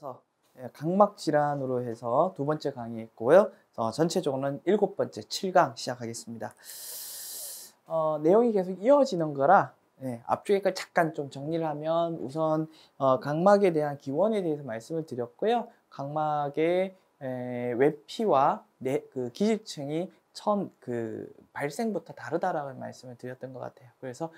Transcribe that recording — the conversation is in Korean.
그래서 예, 각막 질환으로 해서 두 번째 강의했고요. 어, 전체적으로는 일곱 번째 7강 시작하겠습니다. 어, 내용이 계속 이어지는 거라 네, 예, 앞쪽에까지 잠깐 좀 정리를 하면 우선 어, 각막에 대한 기원에 대해서 말씀을 드렸고요. 각막의 에, 외피와 내, 그 기질층이 천그 발생부터 다르다라는 말씀을 드렸던 것 같아요. 그래서